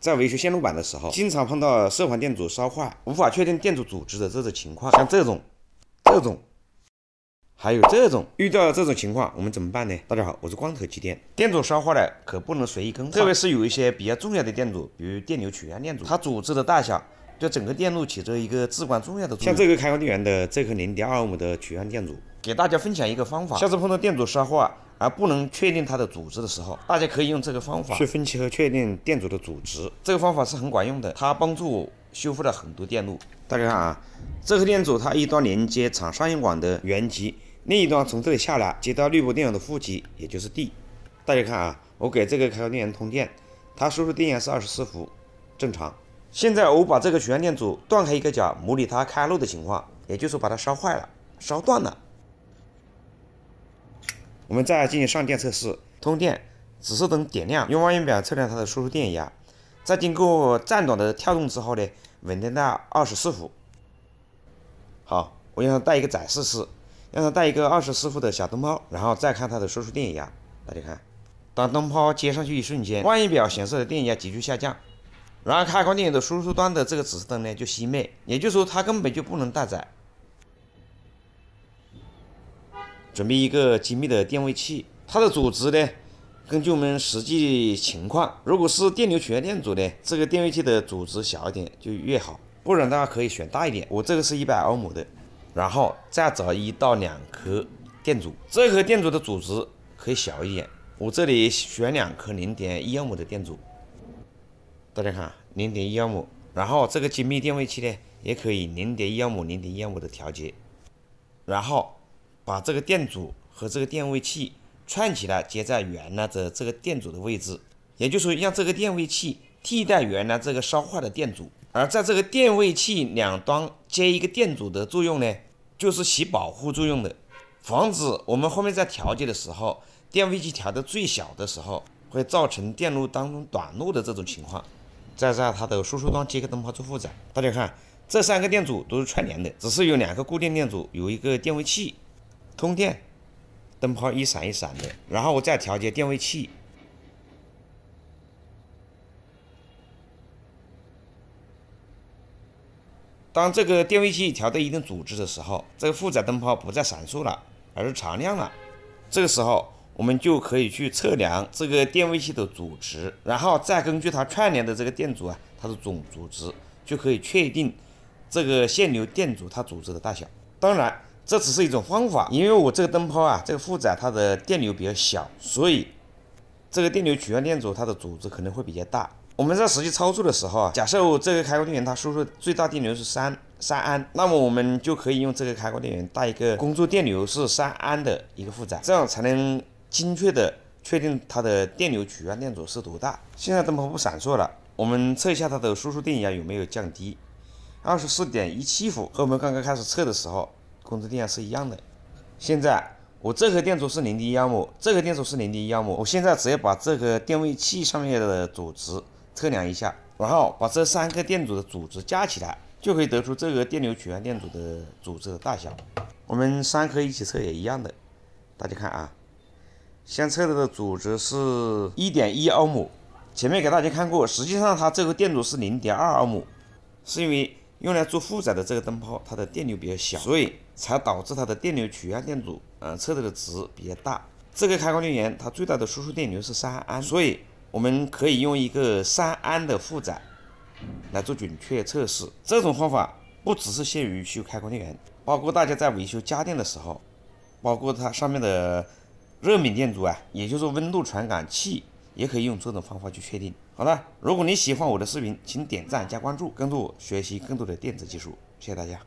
在维修线路板的时候，经常碰到色环电阻烧坏，无法确定电阻组织的这种情况，像这种、这种，还有这种，遇到这种情况，我们怎么办呢？大家好，我是光头机电，电阻烧坏了可不能随意更换，特别是有一些比较重要的电阻，比如电流取样电阻，它组织的大小。就整个电路起着一个至关重要的作用。像这个开关电源的这颗零点二欧姆的取样电阻，给大家分享一个方法，下次碰到电阻烧坏而不能确定它的阻值的时候，大家可以用这个方法去分析和确定电阻的阻值。这个方法是很管用的，它帮助修复了很多电路。大家看啊，这颗电阻它一端连接场商用管的源极，另一端从这里下来接到滤波电容的负极，也就是 D。大家看啊，我给这个开关电源通电，它输入电压是二十四伏，正常。现在我把这个取样电阻断开一个角，模拟它开路的情况，也就是说把它烧坏了、烧断了。我们再进行上电测试，通电，指示灯点亮，用万用表测量它的输出电压。在经过暂短的跳动之后呢，稳定在二十四伏。好，我让它带一个展示式，让它带一个二十四伏的小灯泡，然后再看它的输出电压。大家看，当灯泡接上去一瞬间，万用表显示的电压急剧下降。然后开关电源的输出端的这个指示灯呢就熄灭，也就是说它根本就不能带载。准备一个精密的电位器，它的阻值呢，根据我们实际情况，如果是电流取样电阻呢，这个电位器的阻值小一点就越好，不然的话可以选大一点。我这个是一百欧姆的，然后再找一到两颗电阻，这颗电阻的阻值可以小一点，我这里选两颗零点一欧姆的电阻。大家看，零点幺五，然后这个精密电位器呢，也可以零点幺五、零点幺五的调节，然后把这个电阻和这个电位器串起来，接在原来的这个电阻的位置，也就是说，让这个电位器替代原来这个烧坏的电阻。而在这个电位器两端接一个电阻的作用呢，就是起保护作用的，防止我们后面在调节的时候，电位器调的最小的时候，会造成电路当中短路的这种情况。再在它的输出端接个灯泡做负载，大家看这三个电阻都是串联的，只是有两个固定电阻，有一个电位器。通电，灯泡一闪一闪的，然后我再调节电位器。当这个电位器调到一定阻值的时候，这个负载灯泡不再闪烁了，而是常亮了。这个时候。我们就可以去测量这个电位器的阻值，然后再根据它串联的这个电阻啊，它的总阻值就可以确定这个限流电阻它阻值的大小。当然，这只是一种方法，因为我这个灯泡啊，这个负载它的电流比较小，所以这个电流取样电阻它的阻值可能会比较大。我们在实际操作的时候啊，假设我这个开关电源它输出最大电流是三三安，那么我们就可以用这个开关电源带一个工作电流是三安的一个负载，这样才能。精确的确定它的电流取样电阻是多大？现在灯泡不闪烁了，我们测一下它的输出电压有没有降低，二十四点一七伏，和我们刚刚开始测的时候工作电压是一样的。现在我这颗电阻是零点幺姆，这颗电阻是零点幺姆。我现在只要把这个电位器上面的阻值测量一下，然后把这三个电阻的阻值加起来，就可以得出这个电流取样电阻的阻值的大小。我们三颗一起测也一样的，大家看啊。先测它的阻值是一点一欧姆，前面给大家看过，实际上它这个电阻是零点二欧姆，是因为用来做负载的这个灯泡，它的电流比较小，所以才导致它的电流取样电阻，呃，测得的值比较大。这个开关电源它最大的输出电流是三安，所以我们可以用一个三安的负载来做准确测试。这种方法不只是限于修开关电源，包括大家在维修家电的时候，包括它上面的。热敏电阻啊，也就是温度传感器，也可以用这种方法去确定。好了，如果你喜欢我的视频，请点赞加关注，跟着我学习更多的电子技术。谢谢大家。